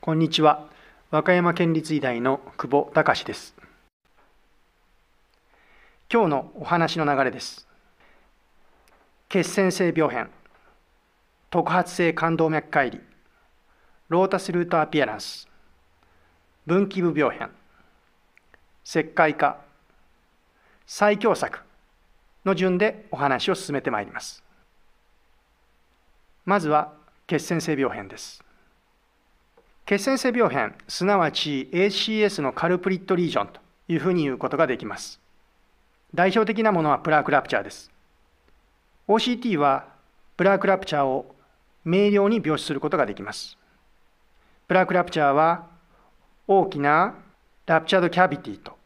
こんにちは。和歌山県立医大の久保隆です。今日のお話の流れです。血栓性病変、特発性冠動脈解離、ロータスルートアピアランス、分岐部病変、石灰化、最強策の順でお話を進めてまいります。まずは血栓性病変です。血栓性病変すなわち ACS のカルプリットリージョンというふうに言うことができます代表的なものはプラークラプチャーです OCT はプラークラプチャーを明瞭に描死することができますプラークラプチャーは大きなラプチャードキャビティと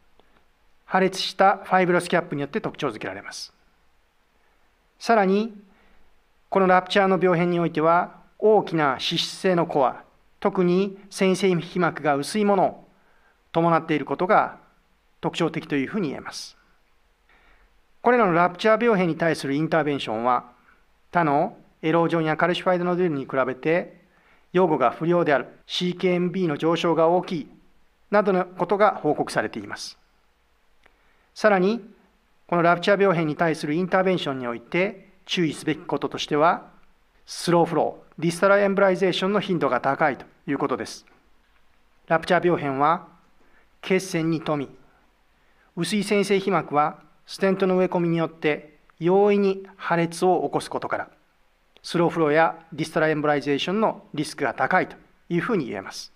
破裂したファイブロスキャップによって特徴づけられますさらにこのラプチャーの病変においては大きな脂質性のコア特に先生皮膜が薄いものを伴っていることが特徴的というふうに言えます。これらのラプチャー病変に対するインターベンションは他のエロージョンやカルシファイドノデールに比べて用語が不良である CKMB の上昇が大きいなどのことが報告されています。さらにこのラプチャー病変に対するインターベンションにおいて注意すべきこととしてはスローフロー、ディスタラエンブライゼーションの頻度が高いということです。ラプチャー病変は血栓に富み、薄い線性皮膜はステントの植え込みによって容易に破裂を起こすことから、スローフローやディストラエンブライゼーションのリスクが高いというふうに言えます。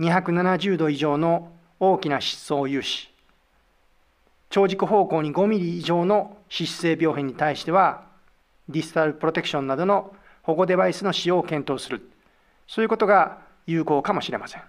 270度以上の大きな失踪融資、長軸方向に5ミリ以上の脂質性病変に対しては、ディスタルプロテクションなどの保護デバイスの使用を検討するそういうことが有効かもしれません。